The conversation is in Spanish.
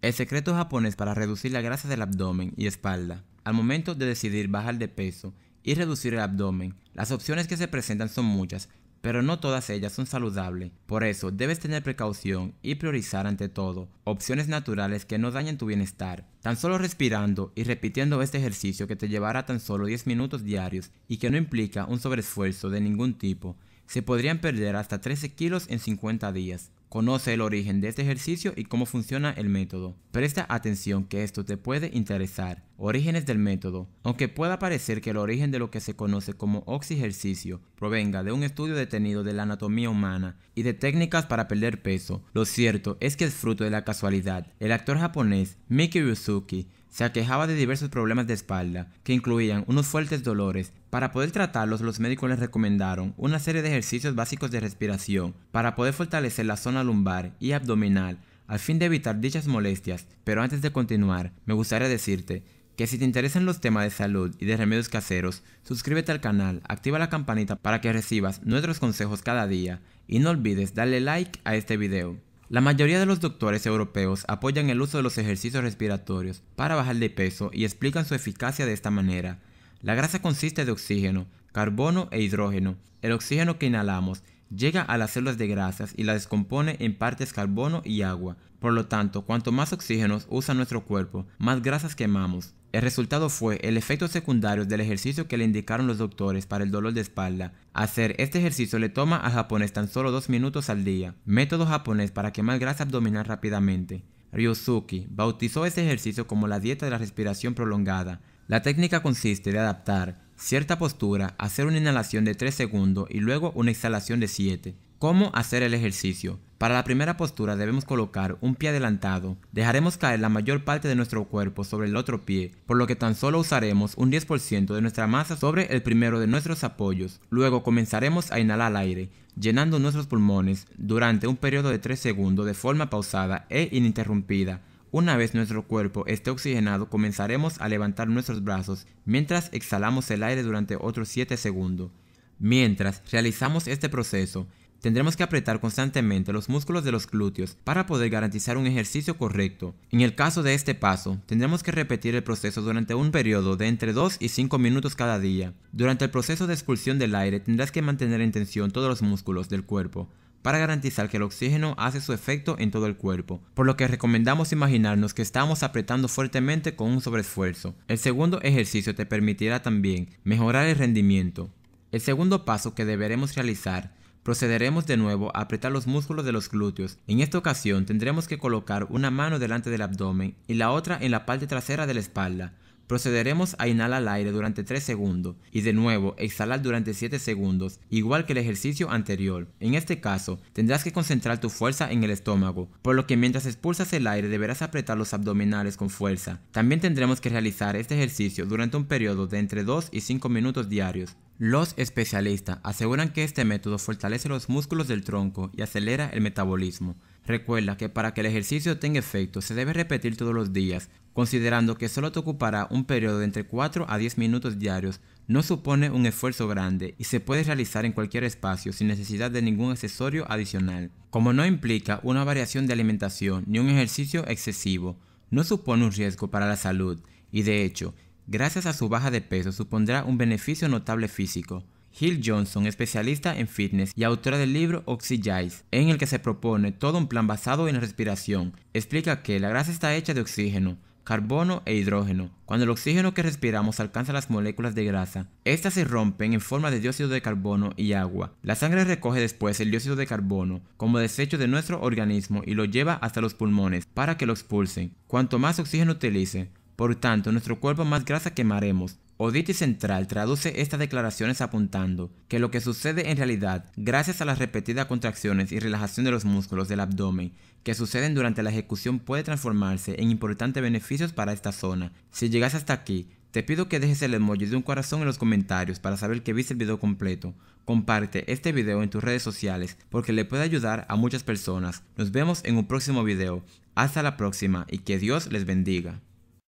El secreto japonés para reducir la grasa del abdomen y espalda. Al momento de decidir bajar de peso y reducir el abdomen, las opciones que se presentan son muchas, pero no todas ellas son saludables. Por eso debes tener precaución y priorizar ante todo opciones naturales que no dañen tu bienestar. Tan solo respirando y repitiendo este ejercicio que te llevará tan solo 10 minutos diarios y que no implica un sobreesfuerzo de ningún tipo, se podrían perder hasta 13 kilos en 50 días. Conoce el origen de este ejercicio y cómo funciona el método. Presta atención que esto te puede interesar. Orígenes del método. Aunque pueda parecer que el origen de lo que se conoce como oxigercicio provenga de un estudio detenido de la anatomía humana y de técnicas para perder peso, lo cierto es que es fruto de la casualidad. El actor japonés Miki Yuzuki se aquejaba de diversos problemas de espalda, que incluían unos fuertes dolores para poder tratarlos, los médicos les recomendaron una serie de ejercicios básicos de respiración para poder fortalecer la zona lumbar y abdominal al fin de evitar dichas molestias, pero antes de continuar, me gustaría decirte que si te interesan los temas de salud y de remedios caseros, suscríbete al canal, activa la campanita para que recibas nuestros consejos cada día y no olvides darle like a este video. La mayoría de los doctores europeos apoyan el uso de los ejercicios respiratorios para bajar de peso y explican su eficacia de esta manera. La grasa consiste de oxígeno, carbono e hidrógeno. El oxígeno que inhalamos llega a las células de grasas y las descompone en partes carbono y agua. Por lo tanto, cuanto más oxígeno usa nuestro cuerpo, más grasas quemamos. El resultado fue el efecto secundario del ejercicio que le indicaron los doctores para el dolor de espalda. Hacer este ejercicio le toma al japonés tan solo dos minutos al día. Método japonés para quemar grasa abdominal rápidamente. Ryuzuki bautizó este ejercicio como la dieta de la respiración prolongada. La técnica consiste de adaptar cierta postura, hacer una inhalación de 3 segundos y luego una exhalación de 7. ¿Cómo hacer el ejercicio? Para la primera postura debemos colocar un pie adelantado. Dejaremos caer la mayor parte de nuestro cuerpo sobre el otro pie, por lo que tan solo usaremos un 10% de nuestra masa sobre el primero de nuestros apoyos. Luego comenzaremos a inhalar aire, llenando nuestros pulmones durante un periodo de 3 segundos de forma pausada e ininterrumpida, una vez nuestro cuerpo esté oxigenado, comenzaremos a levantar nuestros brazos mientras exhalamos el aire durante otros 7 segundos. Mientras realizamos este proceso, tendremos que apretar constantemente los músculos de los glúteos para poder garantizar un ejercicio correcto. En el caso de este paso, tendremos que repetir el proceso durante un periodo de entre 2 y 5 minutos cada día. Durante el proceso de expulsión del aire tendrás que mantener en tensión todos los músculos del cuerpo para garantizar que el oxígeno hace su efecto en todo el cuerpo, por lo que recomendamos imaginarnos que estamos apretando fuertemente con un sobreesfuerzo. El segundo ejercicio te permitirá también mejorar el rendimiento. El segundo paso que deberemos realizar Procederemos de nuevo a apretar los músculos de los glúteos. En esta ocasión tendremos que colocar una mano delante del abdomen y la otra en la parte trasera de la espalda, Procederemos a inhalar el aire durante 3 segundos y de nuevo exhalar durante 7 segundos, igual que el ejercicio anterior. En este caso, tendrás que concentrar tu fuerza en el estómago, por lo que mientras expulsas el aire deberás apretar los abdominales con fuerza. También tendremos que realizar este ejercicio durante un periodo de entre 2 y 5 minutos diarios. Los especialistas aseguran que este método fortalece los músculos del tronco y acelera el metabolismo. Recuerda que para que el ejercicio tenga efecto se debe repetir todos los días, considerando que solo te ocupará un periodo de entre 4 a 10 minutos diarios, no supone un esfuerzo grande y se puede realizar en cualquier espacio sin necesidad de ningún accesorio adicional. Como no implica una variación de alimentación ni un ejercicio excesivo, no supone un riesgo para la salud y de hecho, gracias a su baja de peso supondrá un beneficio notable físico. Hill Johnson, especialista en fitness y autora del libro Oxygize, en el que se propone todo un plan basado en la respiración. Explica que la grasa está hecha de oxígeno, carbono e hidrógeno. Cuando el oxígeno que respiramos alcanza las moléculas de grasa, estas se rompen en forma de dióxido de carbono y agua. La sangre recoge después el dióxido de carbono como desecho de nuestro organismo y lo lleva hasta los pulmones para que lo expulsen. Cuanto más oxígeno utilice, por tanto, nuestro cuerpo más grasa quemaremos, Oditi Central traduce estas declaraciones apuntando que lo que sucede en realidad, gracias a las repetidas contracciones y relajación de los músculos del abdomen que suceden durante la ejecución, puede transformarse en importantes beneficios para esta zona. Si llegas hasta aquí, te pido que dejes el emoji de un corazón en los comentarios para saber que viste el video completo. Comparte este video en tus redes sociales porque le puede ayudar a muchas personas. Nos vemos en un próximo video. Hasta la próxima y que Dios les bendiga.